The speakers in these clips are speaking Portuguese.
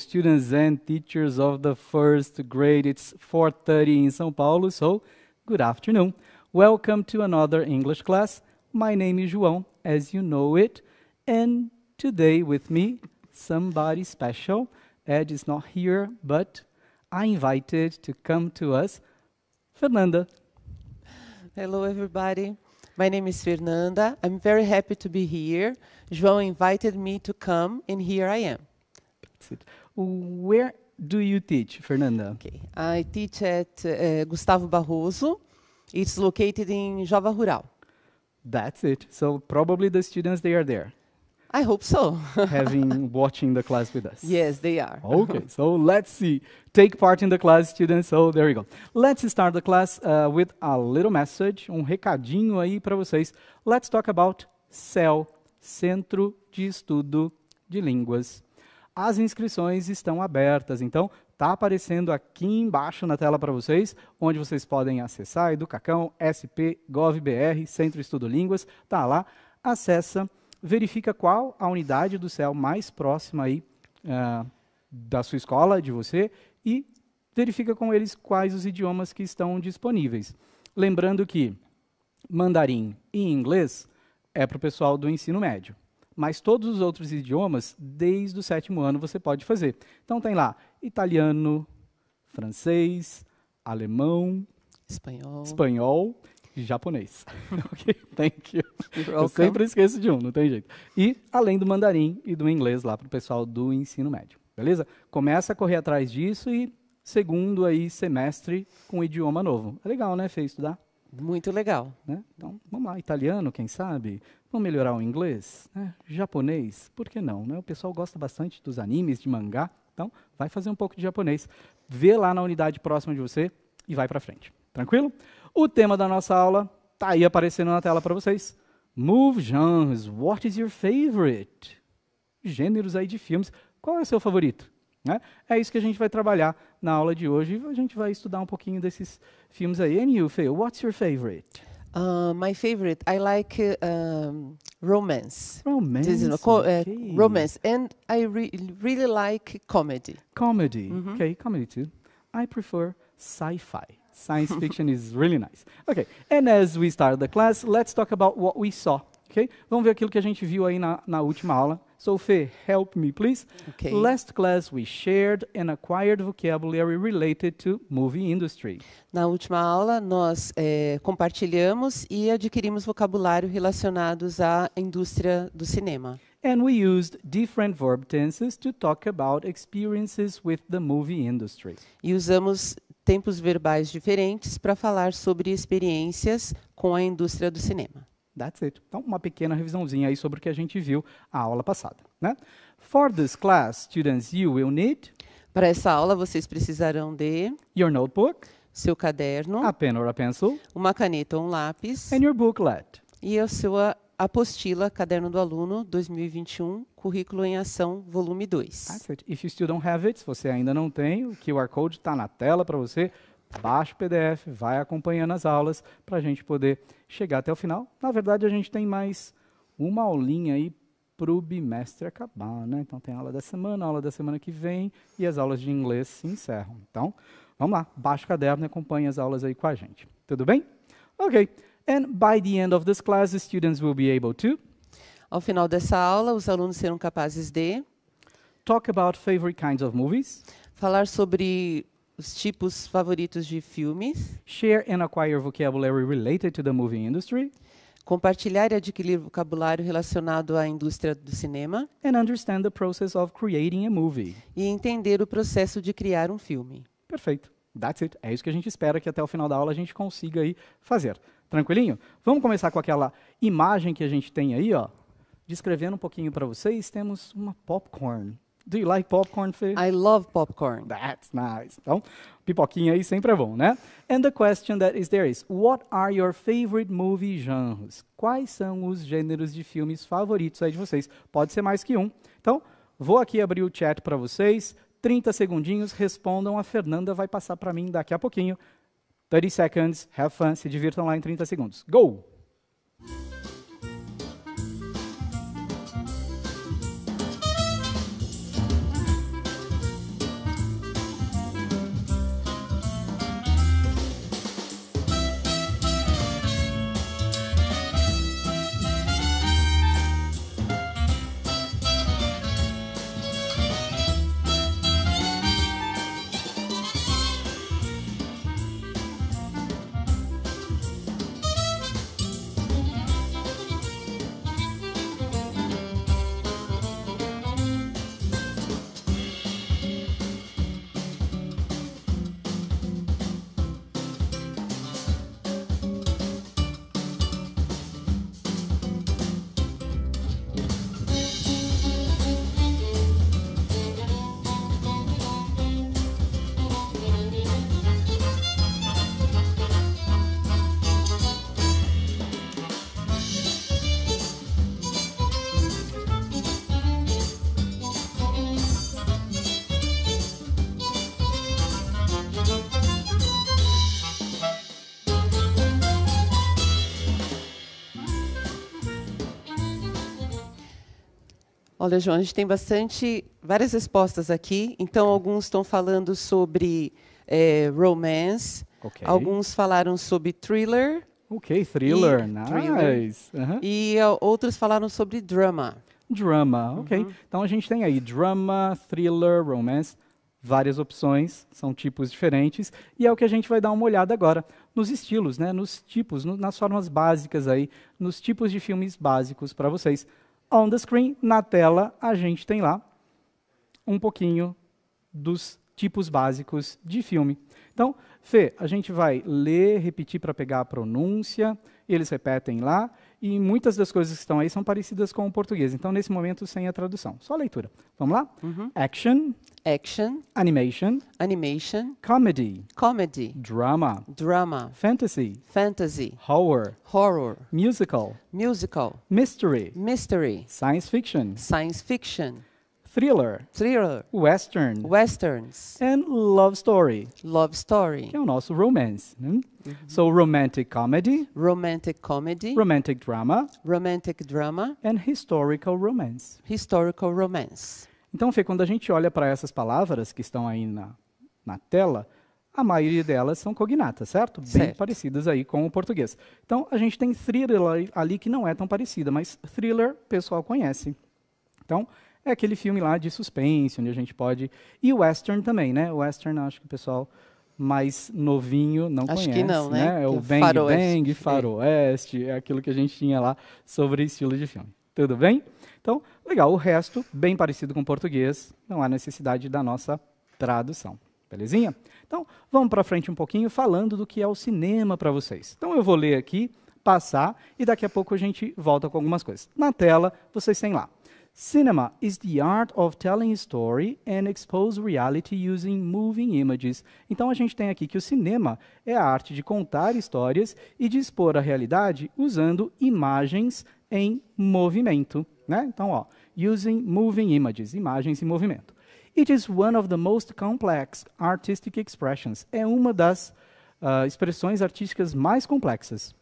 students and teachers of the first grade. It's 4.30 in São Paulo, so good afternoon. Welcome to another English class. My name is João, as you know it, and today with me, somebody special. Ed is not here, but I invited to come to us Fernanda. Hello, everybody. My name is Fernanda. I'm very happy to be here. João invited me to come, and here I am. Where do you teach, Fernanda? Okay. I teach at uh, Gustavo Barroso. It's located in Java Rural. That's it. So probably the students they are there. I hope so. having watching the class with us. Yes, they are. okay, so let's see. Take part in the class, students. So there you go. Let's start the class uh, with a little message, um recadinho aí para vocês. Let's talk about CEL, Centro de Estudo de Línguas as inscrições estão abertas. Então, está aparecendo aqui embaixo na tela para vocês, onde vocês podem acessar Educacão, SP.gov.br, Centro Estudo Línguas, está lá, acessa, verifica qual a unidade do céu mais próxima aí uh, da sua escola, de você, e verifica com eles quais os idiomas que estão disponíveis. Lembrando que mandarim e inglês é para o pessoal do ensino médio, mas todos os outros idiomas, desde o sétimo ano, você pode fazer. Então tem lá italiano, francês, alemão, espanhol, espanhol e japonês. ok, thank you. Eu sempre esqueço de um, não tem jeito. E além do mandarim e do inglês lá para o pessoal do ensino médio, beleza? Começa a correr atrás disso e segundo aí semestre com um idioma novo. É legal, né, Fê, estudar? Muito legal. Né? Então, vamos lá, italiano, quem sabe? Vamos melhorar o inglês? Né? Japonês, por que não? Né? O pessoal gosta bastante dos animes, de mangá, então vai fazer um pouco de japonês. Vê lá na unidade próxima de você e vai para frente. Tranquilo? O tema da nossa aula está aí aparecendo na tela para vocês. Move genres, what is your favorite? Gêneros aí de filmes, qual é o seu favorito? Né? É isso que a gente vai trabalhar na aula de hoje. A gente vai estudar um pouquinho desses filmes aí. And you, Fê, what's your favorite? Uh, my favorite, I like uh, um, romance. Romance. This is, uh, okay. uh, romance. And I re really like comedy. Comedy. Mm -hmm. Okay, comedy too. I prefer sci-fi. Science fiction is really nice. Okay, and as we start the class, let's talk about what we saw. Okay? Vamos ver aquilo que a gente viu aí na, na última aula. Sophie, help me, please. Okay. Last class we shared and acquired vocabulary related to movie industry. Na última aula, nós é, compartilhamos e adquirimos vocabulário relacionados à indústria do cinema. And we used different verb tenses to talk about experiences with the movie industry. E usamos tempos verbais diferentes para falar sobre experiências com a indústria do cinema. That's it. Então, uma pequena revisãozinha aí sobre o que a gente viu a aula passada. Né? For this class, students, you will need... Para essa aula, vocês precisarão de... Your notebook. Seu caderno. A pen or a pencil. Uma caneta ou um lápis. And your booklet. E a sua apostila, caderno do aluno, 2021, currículo em ação, volume 2. That's it. If you still don't have it, se você ainda não tem, o QR Code está na tela para você. Baixa o PDF, vai acompanhando as aulas para a gente poder chegar até o final. Na verdade, a gente tem mais uma aulinha aí para o bimestre acabar, né? Então tem a aula da semana, a aula da semana que vem e as aulas de inglês se encerram. Então, vamos lá, baixa o caderno e acompanha as aulas aí com a gente. Tudo bem? Ok. And by the end of this class, the students will be able to Ao final dessa aula, os alunos serão capazes de talk about favorite kinds of movies, falar sobre os tipos favoritos de filmes. Share and acquire vocabulary related to the movie industry. Compartilhar e adquirir vocabulário relacionado à indústria do cinema. And understand the process of creating a movie. E entender o processo de criar um filme. Perfeito. That's it. É isso que a gente espera que até o final da aula a gente consiga aí fazer. Tranquilinho? Vamos começar com aquela imagem que a gente tem aí, ó. Descrevendo um pouquinho para vocês, temos uma popcorn. Do you like popcorn, Fê? I love popcorn. That's nice. Então, pipoquinha aí sempre é bom, né? And the question that is there is, what are your favorite movie genres? Quais são os gêneros de filmes favoritos aí de vocês? Pode ser mais que um. Então, vou aqui abrir o chat para vocês. 30 segundinhos, respondam. A Fernanda vai passar para mim daqui a pouquinho. 30 seconds, have fun, se divirtam lá em 30 segundos. Go! Olha, João, a gente tem bastante, várias respostas aqui. Então, alguns estão falando sobre é, romance. Okay. Alguns falaram sobre thriller. Ok, thriller, e, nice. Thriller, E uh, outros falaram sobre drama. Drama, uhum. ok. Então a gente tem aí drama, thriller, romance, várias opções, são tipos diferentes, e é o que a gente vai dar uma olhada agora nos estilos, né, nos tipos, no, nas formas básicas aí, nos tipos de filmes básicos para vocês on the screen, na tela, a gente tem lá um pouquinho dos tipos básicos de filme. Então, Fê, a gente vai ler, repetir para pegar a pronúncia, eles repetem lá, e muitas das coisas que estão aí são parecidas com o português. Então, nesse momento, sem a tradução. Só a leitura. Vamos lá? Uhum. Action. Action. Animation. Animation. Comedy. Comedy. Drama. Drama. Fantasy. Fantasy. Horror. Horror. Musical. Musical. Mystery. Mystery. Science fiction. Science fiction. Thriller. Thriller. Western. Westerns. And love story. Love story. Que é o nosso romance. Né? Uhum. So romantic comedy. Romantic comedy. Romantic drama. Romantic drama. And historical romance. Historical romance. Então, Fê, quando a gente olha para essas palavras que estão aí na, na tela, a maioria delas são cognatas, certo? certo? Bem parecidas aí com o português. Então, a gente tem thriller ali que não é tão parecida, mas thriller o pessoal conhece. Então, é aquele filme lá de suspense, onde a gente pode. E o western também, né? o Western, acho que o pessoal mais novinho não acho conhece. Que não, né? né? É o é Bang Faroeste. Bang, Faroeste, é aquilo que a gente tinha lá sobre estilo de filme. Tudo bem? Então, legal. O resto, bem parecido com o português, não há necessidade da nossa tradução. Belezinha? Então, vamos para frente um pouquinho falando do que é o cinema para vocês. Então, eu vou ler aqui, passar e daqui a pouco a gente volta com algumas coisas. Na tela, vocês têm lá Cinema is the art of telling a story and expose reality using moving images. Então a gente tem aqui que o cinema é a arte de contar histórias e de expor a realidade usando imagens em movimento, né? Então, ó, using moving images, imagens em movimento. It is one of the most complex artistic expressions. É uma das uh, expressões artísticas mais complexas.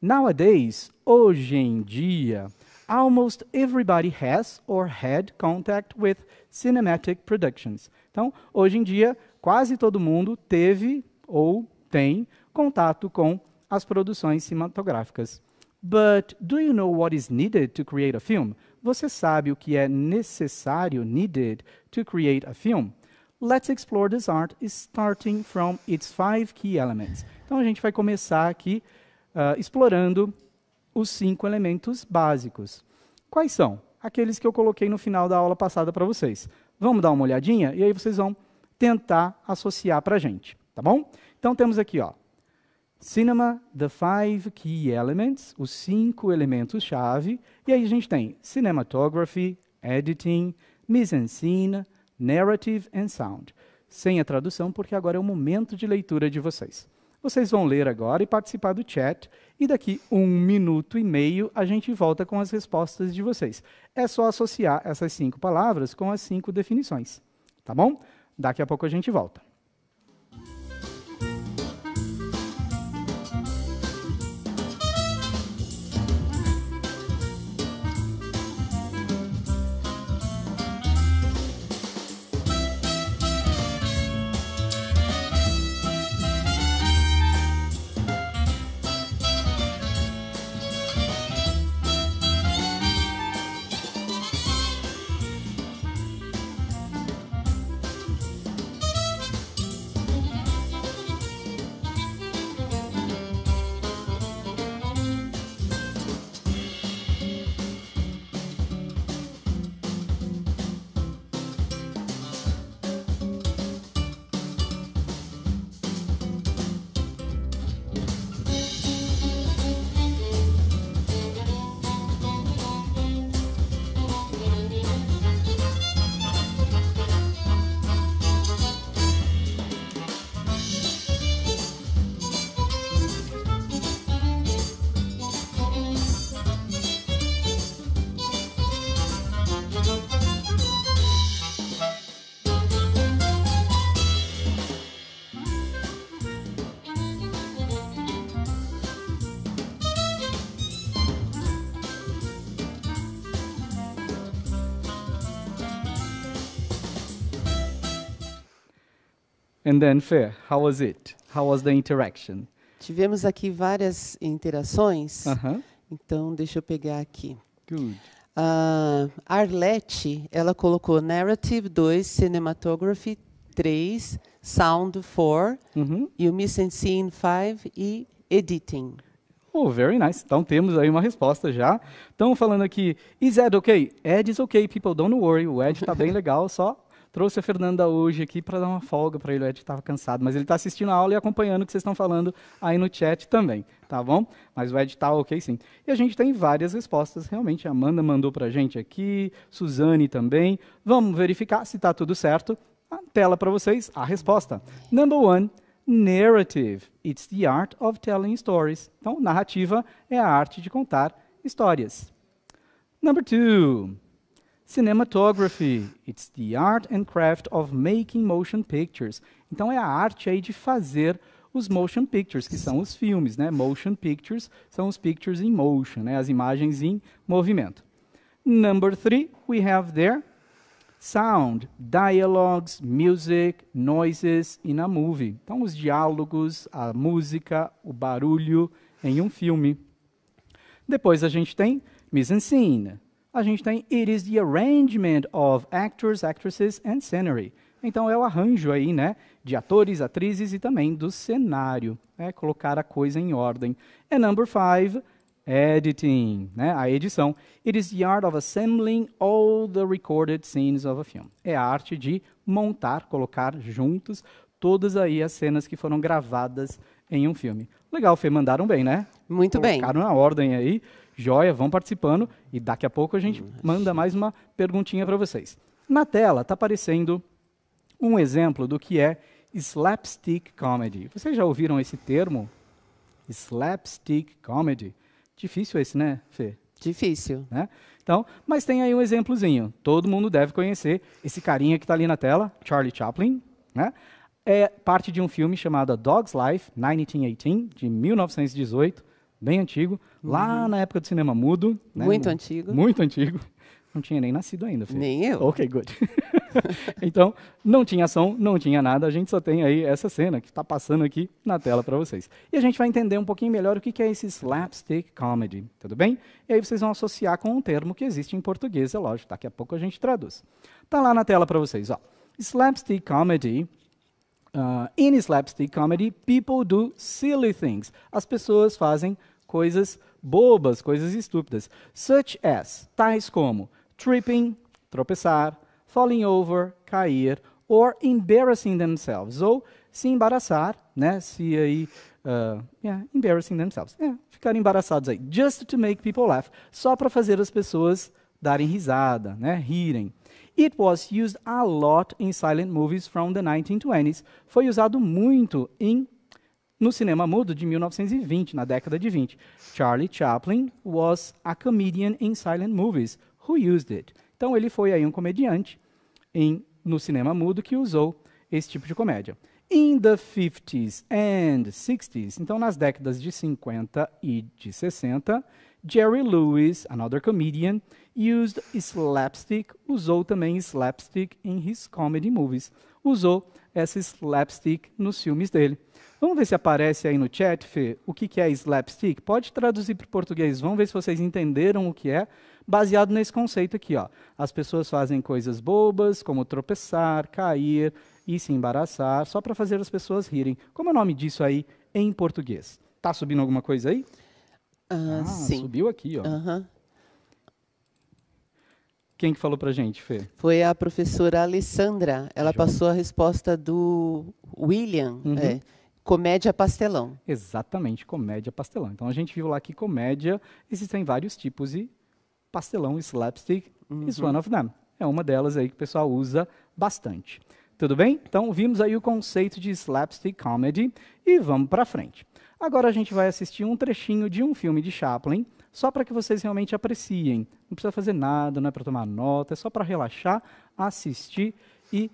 Nowadays, hoje em dia, almost everybody has or had contact with cinematic productions. Então, hoje em dia, quase todo mundo teve ou tem contato com as produções cinematográficas. But do you know what is needed to create a film? Você sabe o que é necessário, needed, to create a film? Let's explore this art starting from its five key elements. Então a gente vai começar aqui uh, explorando os cinco elementos básicos. Quais são? Aqueles que eu coloquei no final da aula passada para vocês. Vamos dar uma olhadinha e aí vocês vão tentar associar para a gente, tá bom? Então temos aqui, ó, Cinema, The Five Key Elements, os cinco elementos-chave. E aí a gente tem Cinematography, Editing, Mise en Scene, Narrative and Sound. Sem a tradução, porque agora é o momento de leitura de vocês. Vocês vão ler agora e participar do chat. E daqui um minuto e meio a gente volta com as respostas de vocês. É só associar essas cinco palavras com as cinco definições. Tá bom? Daqui a pouco a gente volta. And then Fair, how was it? How was the interaction? Tivemos aqui várias interações. Uh -huh. Então deixa eu pegar aqui. Good. Uh, Arlette, ela colocou Narrative 2, Cinematography 3, Sound 4, uhum. -huh. e o Missing Scene 5 e Editing. Oh, very nice. Então temos aí uma resposta já. Estão falando aqui, is Ed okay? Ed is okay, people, don't worry. O Ed está bem legal, só trouxe a Fernanda hoje aqui para dar uma folga para ele, o Ed estava cansado, mas ele está assistindo a aula e acompanhando o que vocês estão falando aí no chat também, tá bom? Mas o Ed está ok sim. E a gente tem várias respostas, realmente, a Amanda mandou para a gente aqui, Suzane também. Vamos verificar se está tudo certo. A tela para vocês, a resposta. Number one, narrative. It's the art of telling stories. Então, narrativa é a arte de contar histórias. Number two, Cinematography, it's the art and craft of making motion pictures. Então é a arte aí de fazer os motion pictures, que são os filmes, né? Motion pictures são os pictures in motion, né? As imagens em movimento. Number three, we have there sound, dialogues, music, noises in a movie. Então os diálogos, a música, o barulho em um filme. Depois a gente tem mise en scène, a gente tem It is the arrangement of actors, actresses and scenery. Então é o arranjo aí, né, de atores, atrizes e também do cenário, né, colocar a coisa em ordem. And é number five, editing, né, a edição. It is the art of assembling all the recorded scenes of a film. É a arte de montar, colocar juntos todas aí as cenas que foram gravadas em um filme. Legal, Fê, mandaram bem, né? Muito Colocaram bem. Colocaram na ordem aí. Joia, vão participando e daqui a pouco a gente manda mais uma perguntinha para vocês. Na tela está aparecendo um exemplo do que é slapstick comedy. Vocês já ouviram esse termo? Slapstick comedy. Difícil esse, né, Fê? Difícil. Né? Então, mas tem aí um exemplozinho. Todo mundo deve conhecer esse carinha que está ali na tela, Charlie Chaplin, né? É parte de um filme chamado Dog's Life, 1918, de 1918, bem antigo. Lá uhum. na época do cinema mudo. Né? Muito antigo. Muito antigo. Não tinha nem nascido ainda. Filho. Nem eu. Ok, good. então, não tinha som, não tinha nada, a gente só tem aí essa cena que está passando aqui na tela para vocês. E a gente vai entender um pouquinho melhor o que, que é esse slapstick comedy, tudo bem? E aí vocês vão associar com um termo que existe em português, é lógico, daqui a pouco a gente traduz. Tá lá na tela para vocês, ó. Slapstick comedy Uh, in slapstick comedy, people do silly things. As pessoas fazem coisas bobas, coisas estúpidas. Such as, tais como tripping, tropeçar, falling over, cair, or embarrassing themselves, ou se embaraçar, né? Se aí, uh, yeah, embarrassing themselves, é, ficar embaraçados aí, just to make people laugh, só para fazer as pessoas darem risada, né? Rirem. It was used a lot in silent movies from the 1920s. Foi usado muito em no cinema mudo de 1920, na década de 20. Charlie Chaplin was a comedian in silent movies. Who used it? Então ele foi aí um comediante em, no cinema mudo que usou esse tipo de comédia. In the 50s and 60s, então nas décadas de 50 e de 60, Jerry Lewis, another comedian, used slapstick, usou também slapstick in his comedy movies. Usou essa slapstick nos filmes dele. Vamos ver se aparece aí no chat, Fê, o que, que é slapstick? Pode traduzir para o português, vamos ver se vocês entenderam o que é, baseado nesse conceito aqui. Ó. As pessoas fazem coisas bobas, como tropeçar, cair e se embaraçar, só para fazer as pessoas rirem. Como é o nome disso aí em português? Tá subindo alguma coisa aí? Uh, ah, sim. subiu aqui, ó. Uh -huh. Quem que falou para gente, Fê? Foi a professora Alessandra. Ela passou a resposta do William. Uhum. É. Comédia pastelão. Exatamente, comédia pastelão. Então a gente viu lá que comédia existem vários tipos e pastelão, slapstick uhum. is one of them. É uma delas aí que o pessoal usa bastante. Tudo bem? Então vimos aí o conceito de slapstick comedy e vamos para frente. Agora a gente vai assistir um trechinho de um filme de Chaplin, só para que vocês realmente apreciem. Não precisa fazer nada, não é para tomar nota, é só para relaxar, assistir e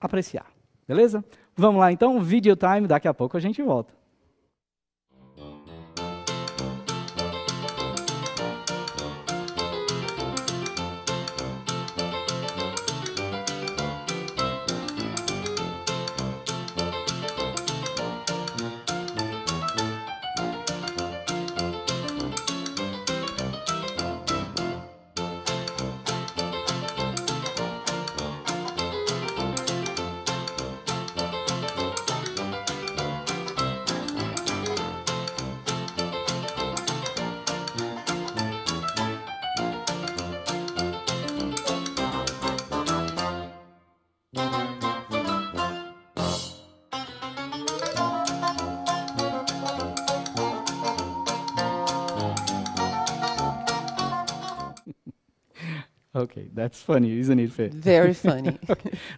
apreciar. Beleza? Vamos lá então, video time, daqui a pouco a gente volta. Okay, that's funny, isn't it, Fê? Very funny.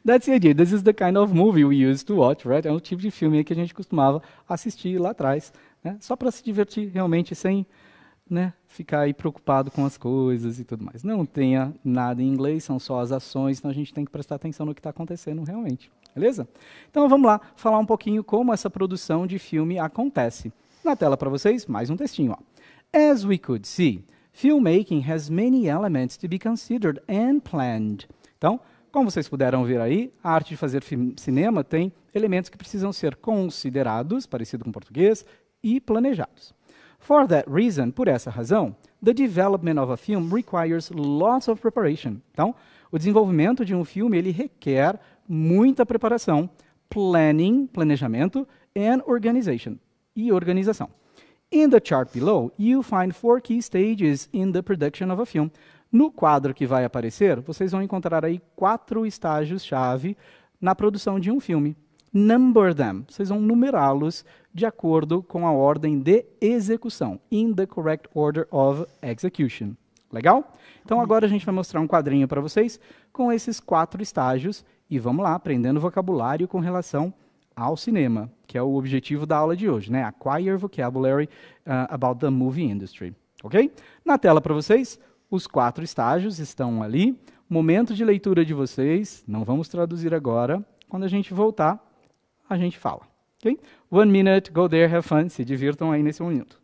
that's the idea. This is the kind of movie we used to watch, right? É o tipo de filme que a gente costumava assistir lá atrás, né? Só para se divertir realmente, sem né, ficar aí preocupado com as coisas e tudo mais. Não tenha nada em inglês, são só as ações, então a gente tem que prestar atenção no que está acontecendo realmente. Beleza? Então vamos lá falar um pouquinho como essa produção de filme acontece. Na tela para vocês, mais um textinho. Ó. As we could see, filmmaking has many elements to be considered and planned. Então, como vocês puderam ver aí, a arte de fazer cinema tem elementos que precisam ser considerados, parecido com português, e planejados. For that reason, por essa razão, the development of a film requires lots of preparation. Então, o desenvolvimento de um filme ele requer muita preparação, planning, planejamento, and organization, e organização. In the chart below, you find four key stages in the production of a film. No quadro que vai aparecer, vocês vão encontrar aí quatro estágios-chave na produção de um filme. Number them. Vocês vão numerá-los de acordo com a ordem de execução. In the correct order of execution. Legal? Então agora a gente vai mostrar um quadrinho para vocês com esses quatro estágios e vamos lá aprendendo vocabulário com relação a ao cinema, que é o objetivo da aula de hoje, né? Acquire Vocabulary uh, about the Movie Industry, ok? Na tela para vocês, os quatro estágios estão ali. Momento de leitura de vocês, não vamos traduzir agora. Quando a gente voltar, a gente fala, ok? One minute, go there, have fun, se divirtam aí nesse momento.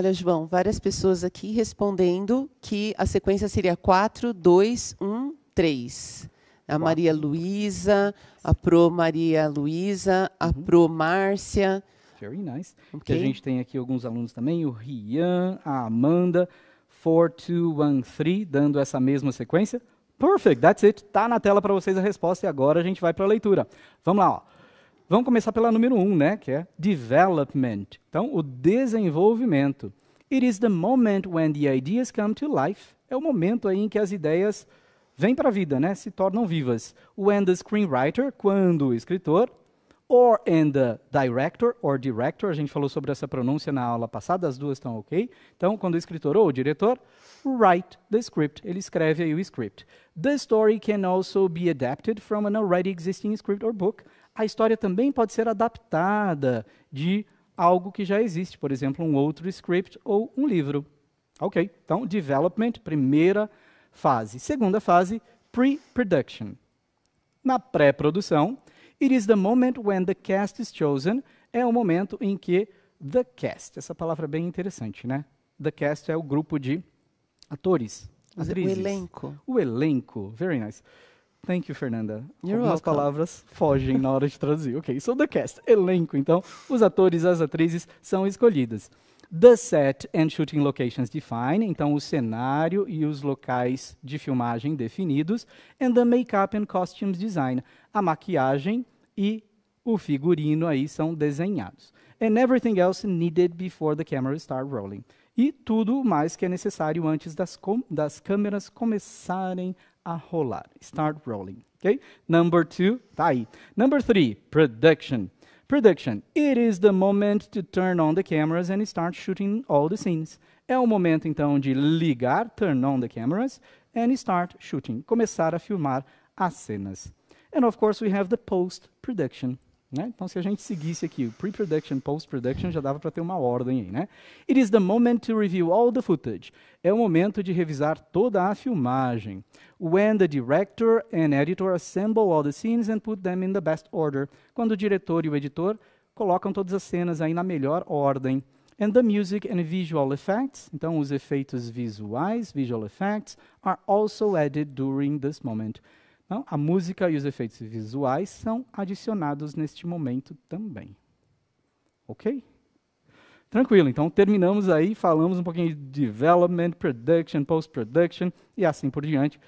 Olha, João, várias pessoas aqui respondendo que a sequência seria 4, 2, 1, 3. A Maria Luísa, a Pro Maria Luísa, a uhum. Pro Márcia. Very nice. Okay. Que a gente tem aqui alguns alunos também, o Rian, a Amanda, 4, 2, 1, 3, dando essa mesma sequência. Perfect, that's it. Está na tela para vocês a resposta e agora a gente vai para a leitura. Vamos lá, ó. Vamos começar pela número um, né, que é development. Então, o desenvolvimento. It is the moment when the ideas come to life. É o momento aí em que as ideias vêm para a vida, né, se tornam vivas. When the screenwriter, quando o escritor, or and the director or director, a gente falou sobre essa pronúncia na aula passada, as duas estão ok. Então, quando o escritor ou o diretor write the script, ele escreve aí o script. The story can also be adapted from an already existing script or book. A história também pode ser adaptada de algo que já existe, por exemplo, um outro script ou um livro. Ok, então development, primeira fase. Segunda fase, pre-production. Na pré-produção, It is the moment when the cast is chosen. É o momento em que the cast, essa palavra é bem interessante, né? The cast é o grupo de atores, atrizes. O elenco. O elenco. Very nice. Thank you, Fernanda. You're Algumas welcome. palavras fogem na hora de traduzir. Ok, so the cast, elenco. Então, os atores, as atrizes são escolhidas. The set and shooting locations define, então o cenário e os locais de filmagem definidos. And the makeup and costumes design, a maquiagem e o figurino aí são desenhados. And everything else needed before the camera start rolling. E tudo mais que é necessário antes das, com, das câmeras começarem a rolar. Start rolling. Okay? Number two, tá aí. Number three, production. Production. It is the moment to turn on the cameras and start shooting all the scenes. É o momento então de ligar, turn on the cameras and start shooting, começar a filmar as cenas. And of course we have the post-production. Né? Então, se a gente seguisse aqui o pre-production, post-production, já dava para ter uma ordem aí, né? It is the moment to review all the footage. É o momento de revisar toda a filmagem. When the director and editor assemble all the scenes and put them in the best order. Quando o diretor e o editor colocam todas as cenas aí na melhor ordem. And the music and visual effects, então os efeitos visuais, visual effects, are also added during this moment. Então, a música e os efeitos visuais são adicionados neste momento também. Ok? Tranquilo, então terminamos aí, falamos um pouquinho de development, production, post-production e assim por diante.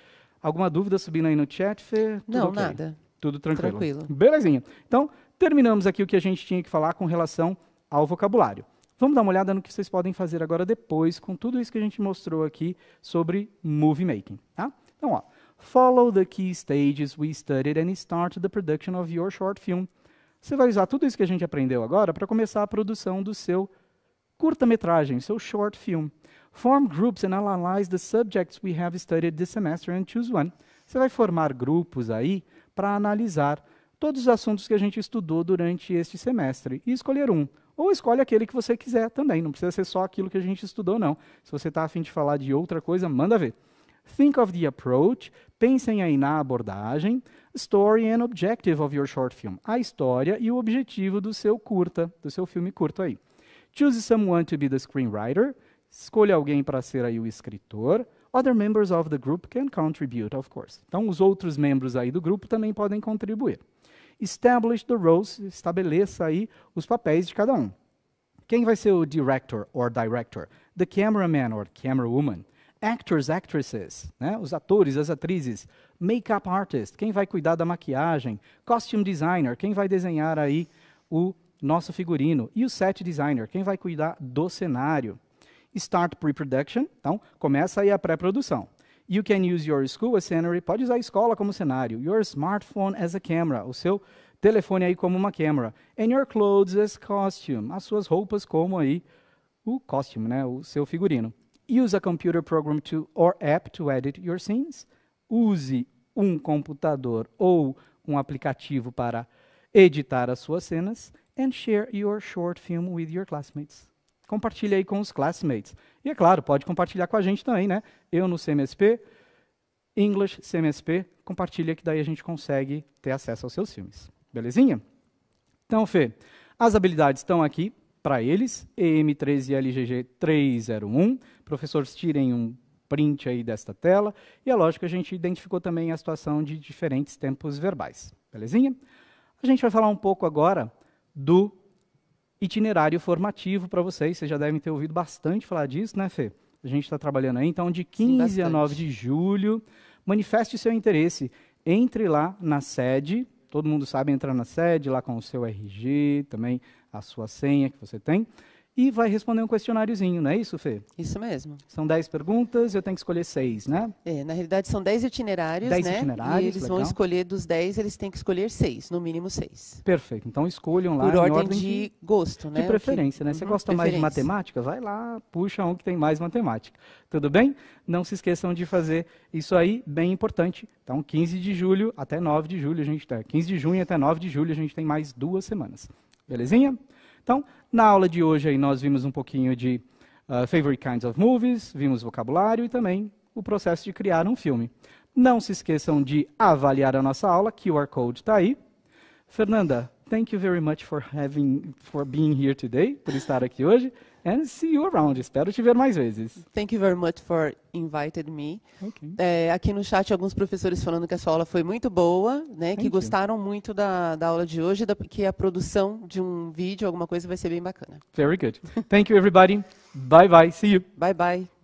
Alguma dúvida subindo aí no chat, Fê? Tudo Não, okay? nada. Tudo tranquilo. tranquilo. Belezinha. Então, terminamos aqui o que a gente tinha que falar com relação ao vocabulário. Vamos dar uma olhada no que vocês podem fazer agora depois com tudo isso que a gente mostrou aqui sobre movie making. Tá? Então, ó, Follow the key stages we studied and start the production of your short film. Você vai usar tudo isso que a gente aprendeu agora para começar a produção do seu curta-metragem, seu short film. Form groups and analyze the subjects we have studied this semester and choose one. Você vai formar grupos aí para analisar todos os assuntos que a gente estudou durante este semestre e escolher um. Ou escolhe aquele que você quiser também, não precisa ser só aquilo que a gente estudou, não. Se você está afim de falar de outra coisa, manda ver. Think of the approach, pensem aí na abordagem. Story and objective of your short film. A história e o objetivo do seu curta, do seu filme curto aí. Choose someone to be the screenwriter. Escolha alguém para ser aí o escritor. Other members of the group can contribute, of course. Então, os outros membros aí do grupo também podem contribuir. Establish the roles, estabeleça aí os papéis de cada um. Quem vai ser o director or director? The cameraman or camerawoman actors, actresses, né? os atores, as atrizes, make-up artist, quem vai cuidar da maquiagem, costume designer, quem vai desenhar aí o nosso figurino, e o set designer, quem vai cuidar do cenário. Start pre-production, então começa aí a pré-produção. You can use your school as scenery, pode usar a escola como cenário. Your smartphone as a camera, o seu telefone aí como uma câmera. And your clothes as costume, as suas roupas como aí o costume, né, o seu figurino. Use a computer program to or app to edit your scenes. Use um computador ou um aplicativo para editar as suas cenas. And share your short film with your classmates. Compartilhe aí com os classmates. E é claro, pode compartilhar com a gente também, né? Eu no CMSP, English CMSP, compartilha que daí a gente consegue ter acesso aos seus filmes. Belezinha? Então, Fê, as habilidades estão aqui para eles, EM13LGG301. Professores, tirem um print aí desta tela. E é lógico que a gente identificou também a situação de diferentes tempos verbais. Belezinha? A gente vai falar um pouco agora do itinerário formativo para vocês. Vocês já devem ter ouvido bastante falar disso, né, Fê? A gente está trabalhando aí. Então, de 15 Sim, a 9 de julho, manifeste seu interesse. Entre lá na sede Todo mundo sabe entrar na sede lá com o seu RG, também a sua senha que você tem e vai responder um questionáriozinho, não é isso, Fê? Isso mesmo. São 10 perguntas, eu tenho que escolher seis, né? É, na realidade são 10 itinerários, dez né? itinerários, e eles legal. vão escolher dos 10, eles têm que escolher seis, no mínimo seis. Perfeito. Então escolham lá Por ordem, ordem de, de, gosto, né? De preferência, que... né? Uhum, Você gosta mais de matemática? Vai lá, puxa um que tem mais matemática. Tudo bem? Não se esqueçam de fazer isso aí, bem importante. Então, 15 de julho até 9 de julho a gente tá. 15 de junho até 9 de julho a gente tem mais duas semanas. Belezinha? Então, na aula de hoje aí nós vimos um pouquinho de uh, favorite kinds of movies, vimos vocabulário e também o processo de criar um filme. Não se esqueçam de avaliar a nossa aula, QR Code está aí. Fernanda, thank you very much for having for being here today, por estar aqui hoje and see you around. Espero te ver mais vezes. Thank you very much for invited me. Okay. É, aqui no chat alguns professores falando que a sua aula foi muito boa, né? Thank que you. gostaram muito da, da aula de hoje, da, que a produção de um vídeo, alguma coisa, vai ser bem bacana. Very good. Thank you everybody. bye bye. See you. Bye bye.